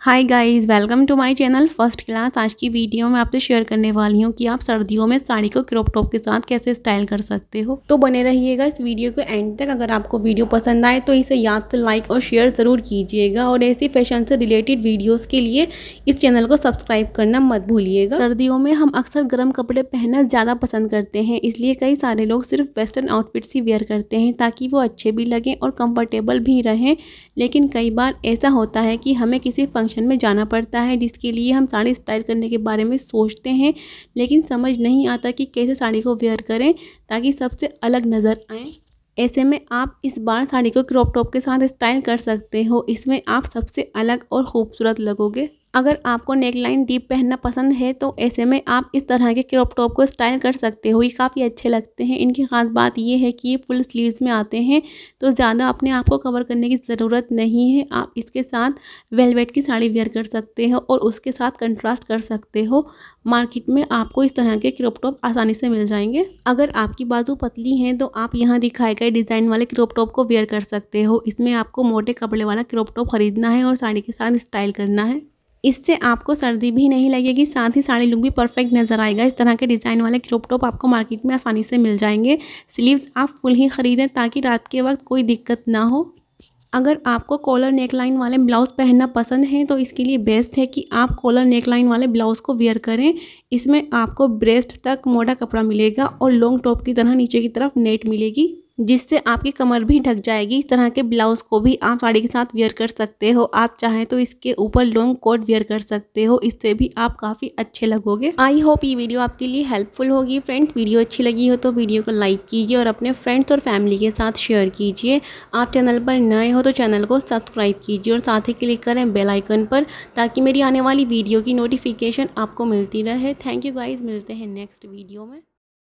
hi guys welcome to my channel first class आज की video में आपसे शेयर करने वाली हूँ कि आप सर्दियों में साड़ी को क्रॉप टॉप के साथ कैसे स्टाइल कर सकते हो तो बने रहिएगा इस वीडियो के एंड तक अगर आपको वीडियो पसंद आए तो इसे याद से लाइक और शेयर ज़रूर कीजिएगा और ऐसी फैशन से रिलेटेड वीडियोज़ के लिए इस चैनल को सब्सक्राइब करना मत भूलिएगा सर्दियों में हम अक्सर गर्म कपड़े पहनना ज़्यादा पसंद करते हैं इसलिए कई सारे लोग सिर्फ वेस्टर्न आउटफिट्स ही वेयर करते हैं ताकि वो अच्छे भी लगें और कम्फर्टेबल भी रहें लेकिन कई बार ऐसा होता है कि हमें किसी फंक्शन फंक्शन में जाना पड़ता है जिसके लिए हम साड़ी स्टाइल करने के बारे में सोचते हैं लेकिन समझ नहीं आता कि कैसे साड़ी को वेयर करें ताकि सबसे अलग नज़र आए ऐसे में आप इस बार साड़ी को क्रॉप टॉप के साथ स्टाइल कर सकते हो इसमें आप सबसे अलग और ख़ूबसूरत लगोगे अगर आपको नेक लाइन डीप पहनना पसंद है तो ऐसे में आप इस तरह के क्रॉप टॉप को स्टाइल कर सकते हो ये काफ़ी अच्छे लगते हैं इनकी ख़ास बात ये है कि ये फुल स्लीव्स में आते हैं तो ज़्यादा अपने आप को कवर करने की ज़रूरत नहीं है आप इसके साथ वेलवेट की साड़ी वेयर कर सकते हो और उसके साथ कंट्रास्ट कर सकते हो मार्केट में आपको इस तरह के क्रॉप टॉप आसानी से मिल जाएंगे अगर आपकी बाजू पतली हैं तो आप यहाँ दिखाए गए डिज़ाइन वाले क्रॉप टॉप को वेयर कर सकते हो इसमें आपको मोटे कपड़े वाला क्रॉप टॉप खरीदना है और साड़ी के साथ स्टाइल करना है इससे आपको सर्दी भी नहीं लगेगी साथ ही साड़ी लुक भी परफेक्ट नज़र आएगा इस तरह के डिज़ाइन वाले क्रॉप टॉप आपको मार्केट में आसानी से मिल जाएंगे स्लीव्स आप फुल ही ख़रीदें ताकि रात के वक्त कोई दिक्कत ना हो अगर आपको कॉलर नेकलाइन वाले ब्लाउज़ पहनना पसंद है तो इसके लिए बेस्ट है कि आप कॉलर नेकलाइन वाले ब्लाउज़ को वेयर करें इसमें आपको ब्रेस्ट तक मोटा कपड़ा मिलेगा और लॉन्ग टॉप की तरह नीचे की तरफ नेट मिलेगी जिससे आपकी कमर भी ढक जाएगी इस तरह के ब्लाउज़ को भी आप साड़ी के साथ वेयर कर सकते हो आप चाहें तो इसके ऊपर लॉन्ग कोट वेयर कर सकते हो इससे भी आप काफ़ी अच्छे लगोगे आई होप ये वीडियो आपके लिए हेल्पफुल होगी फ्रेंड्स वीडियो अच्छी लगी हो तो वीडियो को लाइक कीजिए और अपने फ्रेंड्स और फैमिली के साथ शेयर कीजिए आप चैनल पर नए हो तो चैनल को सब्सक्राइब कीजिए और साथ ही क्लिक करें बेल आइकन पर ताकि मेरी आने वाली वीडियो की नोटिफिकेशन आपको मिलती रहे थैंक यू गाइज़ मिलते हैं नेक्स्ट वीडियो में